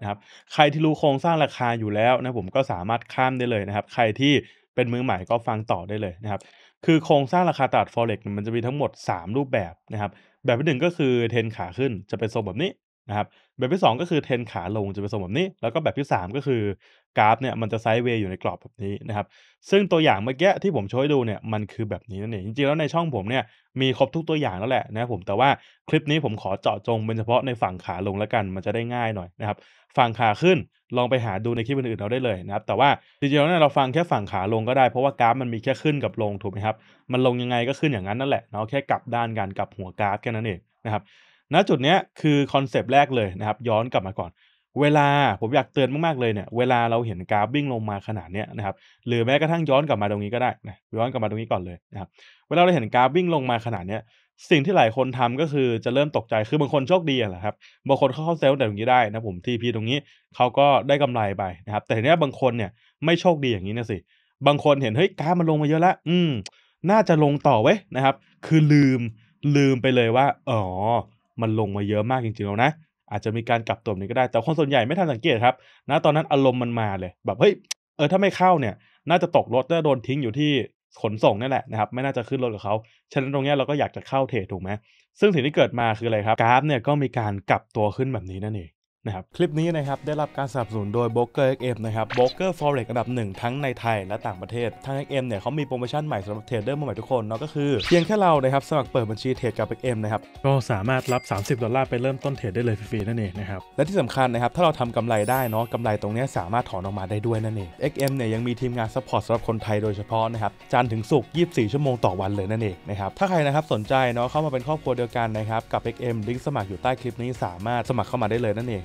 นะครับใครที่รู้โครงสร้างราคาอยู่แล้วนะผมก็สามารถข้ามได้เลยนะครับ ใครที่เป็นมือใหม่ก็ฟังต่อได้เลยนะครับ คือโครงสร้างราคาตลาด forex มันจะมีทั้งหมด3รูปแบบนะครับแบบที่หนึ่งก็คือเทนขาขึ้นจะเป็นทรงแบบนี้นะครับแบบที่สองก็คือเทนขาลงจะเป็นทรงแบบนี้แล้วก็แบบที่สามก็คือกราฟเนี่ยมันจะไซด์เวย์อยู่ในกรอบแบบนี้นะครับ ซึ่งตัวอย่างเมื่อกี้ที่ผมช่วยดูเนี่ยมันคือแบบนี้นั่นเองจริงๆ แล้วในช่องผมเนี่ยมีครบทุกตัวอย่างแล้วแหละนะครับผมแต่ว่าคลิปนี้ผมขอเจาะจง เป็นเฉพาะในฝั่งขาลงแล้วกันมันจะได้ง่ายหน่อยนะครับฝั่งขาขึ้นลองไปหาดูในคลิปอื่นๆเราได้เลยนะครับแต่ว่าจริงๆแล้วเนี่ยเราฟังแค่ฝั่งขาลงก็ได้ เพราะว่ากราฟมันมีแค่ขึ้นกับลงถูกไหมครับมันลงยังไงก็ขึ้นอย่างนั้นนั่นแหละเนาะแค่กลับด้านกันกลับหัวกราฟแค่นั้นเองนะครับณจุดนี้คือคอนเซปต์แรกเลยนะครับย้อนกลับมาก่อนเวลาผมอยากเตือนมาก ๆ เลยเนี่ย เวลาเราเห็นกราฟวิ่งลงมาขนาดเนี้ยนะครับหรือแม้กระทั่งย้อนกลับมาตรงนี้ก็ได้นะย้อนกลับมาตรงนี้ก่อนเลยนะครับเวลาเราเห็นกราฟวิ่งลงมาขนาดเนี้ยสิ่งที่หลายคนทำก็คือจะเริ่มตกใจ คือบางคนโชคดีแหละครับบางคนเข้าเซลล์แต่ตรงนี้ได้นะ ผมทีพีตรงนี้เขาก็ได้กำไรไปนะครับแต่เนี้บางคนเนี่ยไม่โชคดีอย่างนี้นะสิ บางคนเห็นเฮ้ยกราฟมันลงมาเยอะแล้วอืม น่าจะลงต่อไว้นะครับ คือลืมลืมไปเลยว่าอ๋อ มันลงมาเยอะมากจริงๆแล้วนะอาจจะมีการกลับตัวนี้ก็ได้ แต่คนส่วนใหญ่ไม่ทันสังเกตครับนะตอนนั้นอารมณ์มันมาเลยแบบเฮ้ยเออถ้าไม่เข้าเนี่ย น่าจะตกรถน่าโดนทิ้งอยู่ที่ขนส่งนี่แหละนะครับไม่น่าจะขึ้นรถกับเขาฉะนั้นตรงนี้เราก็อยากจะเข้าเทรดถูกไหมซึ่งสิ่งที่เกิดมาคืออะไรครับกราฟเนี่ยก็มีการกลับตัวขึ้นแบบนี้นั่นเองนะครับ คลิปนี้นะครับ ได้รับการสนับสนุนโดยโบเกอร์ XM นะครับโบเกอร์ฟ Forex อันดับหนึ่งทั้งในไทยและต่างประเทศทาง XM เนี่ยเขามีโปรโมชั่นใหม่สำหรับเทรดเดอร์ใหม่ทุกคนเนาะก็คือเพียงแค่เรานะครับ สมัครเปิดบัญชีเทรดกับ XM นะครับ ก็สามารถรับ 30 ดอลลาร์ไปเริ่มต้นเทรดได้เลยฟรีๆ นั่นเองนะครับและที่สำคัญนะครับถ้าเราทำกำไรได้เนาะกำไรตรงนี้สามารถถอนออกมาได้ด้วยนั่นเอง XM เนี่ยยังมีทีมงานซัพพอร์ตสำหรับคนไทยโดยเฉพาะนะครับจันถึงศุกร์24 ชั่วโมงต่อวันเลยนั่นเองนะครับถ้าใครนะครับสนใจเนาะเข้ามาเป็นครอบครัวเดียวกันนะครับกับ XM ลิงก์สมัครอยู่ใต้คลิปนี้สามารถสมัครเข้ามาได้เลยนั่นเอง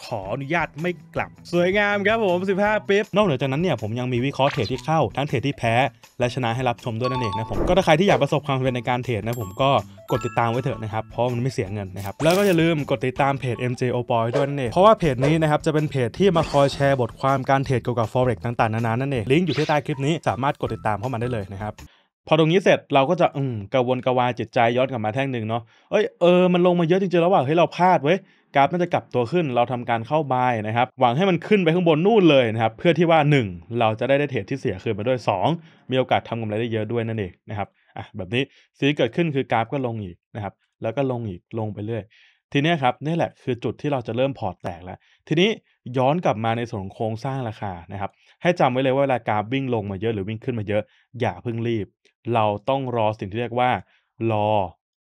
ขออนุญาตไม่กลับสวยงามครับผม 15ปิ๊บนอกเหนือจากนั้นเนี่ยผมยังมีวิเคราะห์เทรดที่เข้า ทั้งเทรดที่แพ้ และชนะให้รับชมด้วยนั่นเองนะผม ก็ถ้าใครที่อยากประสบความสำเร็จในการเทรดนะผมก็กดติดตามไว้เถอะนะครับ เพราะมันไม่เสียเงินนะครับ แล้วก็อย่าลืมกดติดตามเพจ MJ o p o y ด้วยนั่นเอง เพราะว่าเพจนี้นะครับจะเป็นเพจที่มาคอยแชร์บทความการเทรดเกี่ยวกับ forex ต่างๆนานานั่นเองลิงก์อยู่ที่ใต้คลิปนี้สามารถกดติดตามเข้ามาได้เลยนะครับพอตรงนี้เสร็จเราก็จะอืมกระวนกระวายจิตใจย้อนกลับมาแท่งหนึ่งเนาะเอ้ยเออมันลงมาเยอะจริงๆแล้วว่าเฮ้ยเราพลาดเว้ยกราฟน่าจะกลับตัวขึ้นเราทำการเข้าบายนะครับ หวังให้มันขึ้นไปข้างบนนู่นเลยนะครับ เพื่อที่ว่า 1 เราจะได้ได้เทรดที่เสียคืนมาด้วย 2 มีโอกาสทำกำไรได้เยอะด้วยนั่นเองนะครับ อ่ะแบบนี้สิ่งที่เกิดขึ้นคือกราฟก็ลงอีกนะครับ แล้วก็ลงอีกลงไปเรื่อย ทีนี้ครับนี่แหละคือจุดที่เราจะเริ่มพอร์ตแตกแล้ว ทีนี้ย้อนกลับมาในส่วนโครงสร้างราคานะครับ ให้จำไว้เลยว่าเวลากราฟวิ่งลงมาเยอะหรือวิ่งขึ้นมาเยอะ อย่าเพิ่งรีบ เราต้องรอสิ่งที่เรียกว่า รอ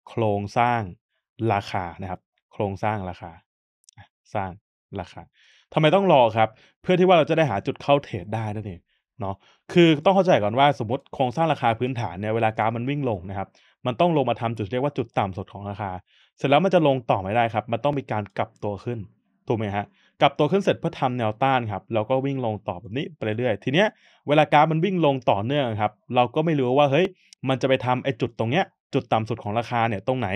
โครงสร้างราคานะครับครงสร้างราคาสร้างราคาทำไมต้องรอครับ เพื่อที่ว่าเราจะได้หาจุดเข้าเทรดได้นั่นเองเนาะคือต้องเข้าใจก่อนว่าสมมติโครงสร้างราคาพื้นฐานเนี่ยเวลากราฟมันวิ่งลงนะครับ มันต้องลงมาทำจุดเรียกว่าจุดต่ำสุดของราคา เสร็จแล้วมันจะลงต่อไม่ได้ครับ มันต้องมีการกลับตัวขึ้นถูกไหมฮะกลับตัวขึ้นเสร็จเพื่อทำแนวต้านครับ แล้วก็วิ่งลงต่อแบบนี้ไปเรื่อยๆทีเนี้ยเวลากราฟมันวิ่งลงต่อเนื่องครับ เราก็ไม่รู้ว่าเฮ้ยมันจะไปทำไอ้จุดตรงเนี้ยจุดต่ำสุดของราคาเนี่ย ตรงไหน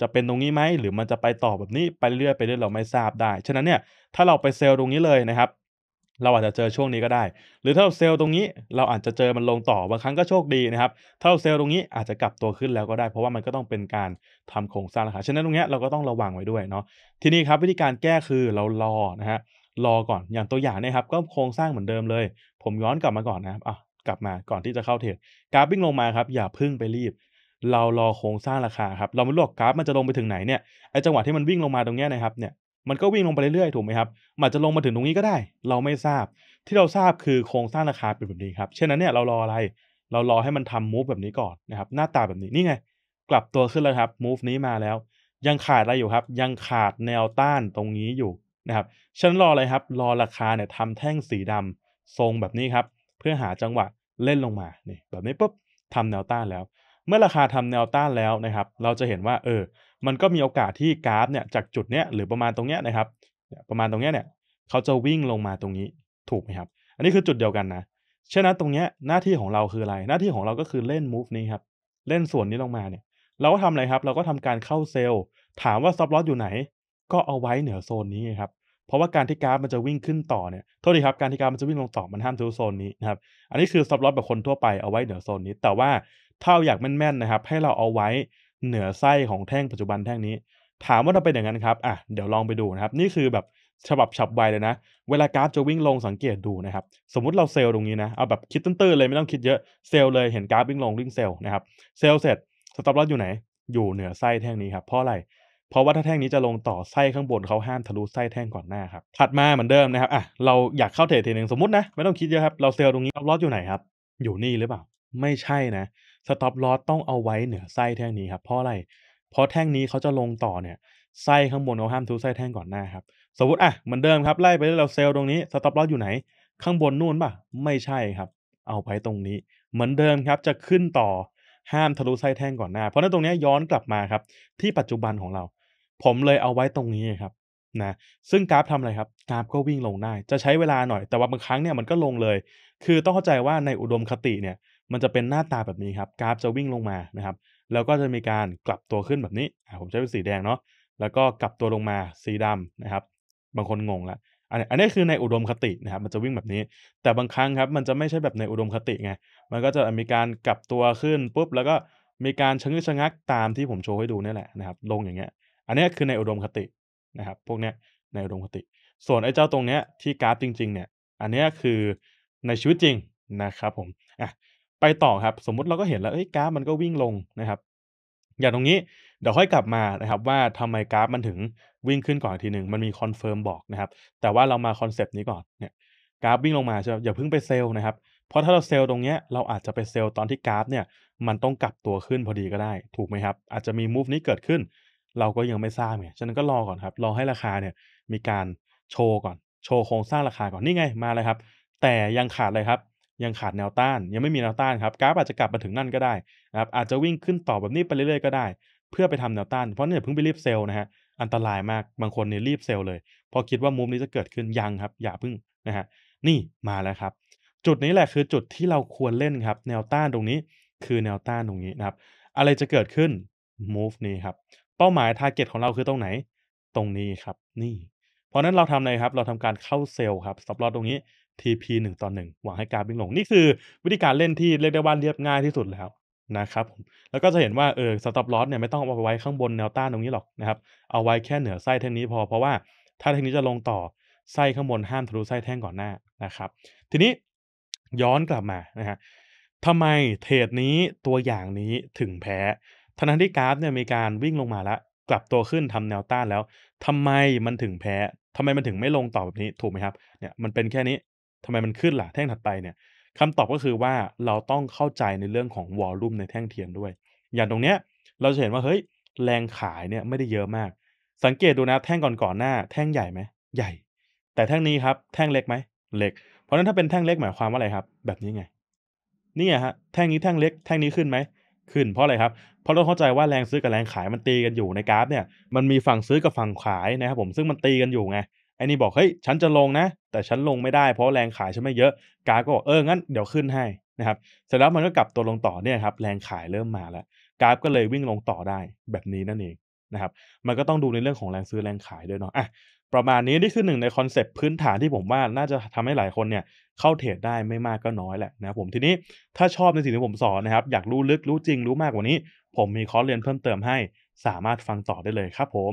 จะเป็นตรงนี้ไหม หรือมันจะไปต่อแบบนี้ไปเรื่อยไปเรื่อยเราไม่ทราบได้ฉะนั้นเนี่ยถ้าเราไปเซลล์ตรงนี้เลยนะครับ เราอาจจะเจอช่วงนี้ก็ได้ หรือถ้าเราเซลล์ตรงนี้เราอาจจะเจอมันลงต่อบางครั้งก็โชคดีนะครับถ้าเราเซลล์ตรงนี้อาจจะกลับตัวขึ้นแล้วก็ได้เพราะว่ามันก็ต้องเป็นการทำโครงสร้างราคาฉะนั้นตรงนี้เราก็ต้องระวังไว้ด้วยเนาะทีนี้ครับวิธีการแก้คือเรารอนะฮะรอก่อนอย่างตัวอย่างนะครับ ก็โครงสร้างเหมือนเดิมเลย ผมย้อนกลับมาก่อนนะครับอ่ะกลับมาก่อนที่จะเข้าเทรดกราฟวิ่งลงมาครับอย่าพึ่งไปรีบเรารอโครงสร้างราคาครับ เราไม่รู้กราฟมันจะลงไปถึงไหนเนี่ย ไอจังหวะที่มันวิ่งลงมาตรงนี้นะครับ เนี่ย มันก็วิ่งลงไปเรื่อยๆถูกไหมครับ มันจะลงมาถึงตรงนี้ก็ได้ เราไม่ทราบ ที่เราทราบคือโครงสร้างราคาเป็นแบบนี้ครับเช่นนั้นเนี่ยเรารออะไร เรารอให้มันทำมูฟแบบนี้ก่อนนะครับ หน้าตาแบบนี้ นี่ไง กลับตัวขึ้นแล้วครับ มูฟนี้มาแล้ว ยังขาดอะไรอยู่ครับ ยังขาดแนวต้านตรงนี้อยู่นะครับ ฉันรออะไรครับ รอราคาเนี่ยทำแท่งสีดำทรงแบบนี้ครับ เพื่อหาจังหวะเล่นลงมา นี่ แบบนี้ปุ๊บทำแนวต้านแล้วเมื่อราคาทำแนวต้านแล้วนะครับ เราจะเห็นว่าเออ มันก็มีโอกาสที่กราฟเนี่ยจากจุดเนี้ยหรือประมาณตรงเนี้ยนะครับ ประมาณตรงเนี้ยเนี่ยเขาจะวิ่งลงมาตรงนี้ถูกไหมครับ อันนี้คือจุดเดียวกันนะฉะนั้นตรงเนี้ยหน้าที่ของเราคืออะไร หน้าที่ของเราก็คือเล่น move นี้ครับ เล่นส่วนนี้ลงมาเนี่ย เราก็ทำอะไรครับ เราก็ทำการเข้าเซลล์ ถามว่าซับลอตอยู่ไหน ก็เอาไว้เหนือโซนนี้ครับ เพราะว่าการที่กราฟมันจะวิ่งขึ้นต่อเนี่ยโทษทีครับการที่กราฟมันจะวิ่งลงต่อมันห้ามทะลุโซนนี้นะครับ อันนี้คือซับลอสแบบคนทั่วไปเอาไว้เหนือโซนนี้ แต่ว่าถ้าเราอยากแม่นๆนะครับ ให้เราเอาไว้เหนือไส้ของแท่งปัจจุบันแท่งนี้ ถามว่าเราเป็นอย่างนั้นครับอ่ะเดี๋ยวลองไปดูนะครับ นี่คือแบบฉบับฉับไวเลยนะ เวลากราฟจะวิ่งลงสังเกตดูนะครับ สมมติเราเซลล์ตรงนี้นะเอาแบบคิดตื้นๆเลยไม่ต้องคิดเยอะเซลล์เลย เห็นกราฟวิ่งลงวิ่งเซลล์นะครับ เซลล์เสร็จสต็อปลอสอยู่ไหน อยู่เหนือไส้แท่งนี้ครับเพราะอะไร เพราะว่าถ้าแท่งนี้จะลงต่อไส้ข้างบนเขาห้ามทะลุไส้แท่งก่อนหน้าครับถัดมาเหมือนเดิมนะครับอ่ะเราอยากเข้าเทรดทีหนึ่งสมมตินะ ไม่ต้องคิดเยอะครับเราเซลล์ตรงนี้สต็อปลอสอยู่ไหนครับ อยู่นี่หรือเปล่าไม่ใช่นะสต็อปลอสต้องเอาไว้เหนือไส้แท่งนี้ครับเพราะอะไร เพราะแท่งนี้เขาจะลงต่อเนี่ยไส้ข้างบนเราห้ามทุบไส้แท่งก่อนหน้าครับสมมติอ่ะเหมือนเดิมครับไล่ไปเรื่อยเราเซลล์ตรงนี้สต็อปลอสอยู่ไหน ข้างบนนู่นป่ะไม่ใช่ครับ เอาไว้ตรงนี้ เหมือนเดิมครับจะขึ้นต่อห้ามทะลุไส้แท่งก่อนหน้าเพราะนั้นตรงนี้ย้อนกลับมาครับ ที่ปัจจุบันของเรา ผมเลยเอาไว้ตรงนี้ครับนะซึ่งกราฟทำอะไรครับกราฟก็วิ่งลงได้จะใช้เวลาหน่อย แต่ว่าบางครั้งเนี่ยมันก็ลงเลย คือต้องเข้าใจว่าในอุดมคติเนี่ยมันจะเป็นหน้าตาแบบนี้ครับกราฟจะวิ่งลงมานะครับแล้วก็จะมีการกลับตัวขึ้นแบบนี้ผมใช้เป็นสีแดงเนาะแล้วก็กลับตัวลงมาสีดำนะครับ บางคนงงละอันนี้คือในอุดมคตินะครับมันจะวิ่งแบบนี้ แต่บางครั้งครับมันจะไม่ใช่แบบในอุดมคติไงมันก็จะมีการกลับตัวขึ้นปุ๊บ แล้วก็มีการชะงึกชะงักตามที่ผมโชว์ให้ดูนี่แหละนะครับลงอย่างเงี้ยอันนี้คือในอุดมคตินะครับพวกเนี้ยในอุดมคติ ส่วนไอ้เจ้าตรงเนี้ยที่กราฟจริง ๆ เนี่ย อันนี้คือในชีวิตจริงนะครับผมอ่ะไปต่อครับสมมุติเราก็เห็นแล้วเอ้ยกราฟมันก็วิ่งลงนะครับ อย่างตรงนี้เดี๋ยวค่อยกลับมานะครับ ว่าทำไมกราฟ มันถึงวิ่งขึ้นก่อนทีหนึ่งมันมีคอนเฟิร์มบอกนะครับแต่ว่าเรามาคอนเซปต์นี้ก่อนเนี่ยกราฟวิ่งลงมาใช่ไหมอย่าเพิ่งไปเซลนะครับ เพราะถ้าเราเซลตรงเนี้ยเราอาจจะไปเซลตอนที่กราฟ เนี่ย มันต้องกลับตัวขึ้นพอดีก็ได้ ถูกไหมครับ อาจจะมีมูฟนี้เกิดขึ้นเราก็ยังไม่ทราบไงฉะนั้นก็รอก่อนครับรอให้ราคาเนี่ยมีการโชว์ก่อนโชว์โครงสร้างราคาก่อนนี่ไงมาเลยครับ แต่ยังขาดเลยครับยังขาดแนวต้านยังไม่มีแนวต้านครับกราฟอาจจะกลับมาถึงนั่นก็ได้นะครับอาจจะวิ่งขึ้นต่อแบบนี้ไปเรื่อยๆก็ได้ เพื่อไปทำแนวต้านเพราะเนี่ยเพิ่งไปรีบเซลล์นะฮะอันตรายมากบางคนเนี่ยรีบเซลเลยพอคิดว่ามุมนี้จะเกิดขึ้นยังครับ อย่าพึ่งนะฮะนี่มาแล้วครับ จุดนี้แหละคือจุดที่เราควรเล่นครับแนวต้านตรงนี้ คือแนวต้านตรงนี้นะครับอะไรจะเกิดขึ้น move นี้ครับเป้าหมายทร์เก็ตของเราคือตรงไหน ตรงนี้ครับนี่ เพราะนั้นเราทำอะไรครับ เราทำการเข้าเซลล์ครับสต็อปลอ s ตรงนี้ TP 1ต่อ1หวังให้การวิ่งลง นี่คือวิธีการเล่นที่เรียกได้ว่าเรียบง่ายที่สุดแล้วนะครับผมแล้วก็จะเห็นว่าเออสต็อปลอสเนี่ยไม่ต้องเอาไปไว้ข้างบนแนวต้านตรงนี้หรอกนะครับเอาไว้แค่เหนือไส้แท่งนี้พอเพราะว่าถ้าแท่งนี้จะลงต่อไส้ข้างบนห้ามทะลุไส้แท่งก่อนหน้านะครับ ทีนี้ย้อนกลับมานะฮะทำไมเทรดนี้ตัวอย่างนี้ถึงแพ้ทันที่กราฟเนี่ยมีการวิ่งลงมาแล้ว กลับตัวขึ้นทำแนวต้านแล้ว ทำไมมันถึงแพ้ ทำไมมันถึงไม่ลงต่อแบบนี้ถูกไหมครับเนี่ยมันเป็นแค่นี้ทำไมมันขึ้นล่ะ แท่งถัดไปเนี่ยคำตอบก็คือว่าเราต้องเข้าใจในเรื่องของวอลลุ่มในแท่งเทียนด้วย อย่างตรงเนี้ยเราจะเห็นว่าเฮ้ยแรงขายเนี่ยไม่ได้เยอะมาก สังเกตดูนะแท่งก่อนๆหน้า แท่งใหญ่ไหมใหญ่ แต่แท่งนี้ครับ แท่งเล็กไหมเล็กเพราะนั้นถ้าเป็นแท่งเล็กหมายความว่าอะไรครับ แบบนี้ไงนี่ไงฮะแท่งนี้แท่งเล็กแท่งนี้ขึ้นไหมขึ้นเพราะอะไรครับเพราะเราเข้าใจว่าแรงซื้อกับแรงขายมันตีกันอยู่ในกราฟเนี่ยมันมีฝั่งซื้อกับฝั่งขายนะครับผมซึ่งมันตีกันอยู่ไงอ้นี่ บอกเฮ้ยฉันจะลงนะ แต่ฉันลงไม่ได้เพราะแรงขายฉันไม่เยอะกาก็บอกเอองั้นเดี๋ยวขึ้นให้นะครับเสร็จแล้วมันก็กลับตัวลงต่อเนี่ยครับแรงขายเริ่มมาแล้วกราฟก็เลยวิ่งลงต่อได้แบบนี้นั่นเองนะครับมันก็ต้องดูในเรื่องของแรงซื้อแรงขายด้วยเนาะอ่ะประมาณนี้นี่คือหนึ่งในคอนเซปต์พื้นฐานที่ผมว่าน่าจะทำให้หลายคนเนี่ย เข้าเทรดได้ไม่มากก็น้อยแหละนะครับผมทีนี้ถ้าชอบในสิ่งที่ผมสอนนะครับอยากรู้ลึกรู้จริงรู้มากกว่านี้ ผมมีคอร์สเรียนเพิ่มเติมให้ สามารถฟังต่อได้เลยครับผม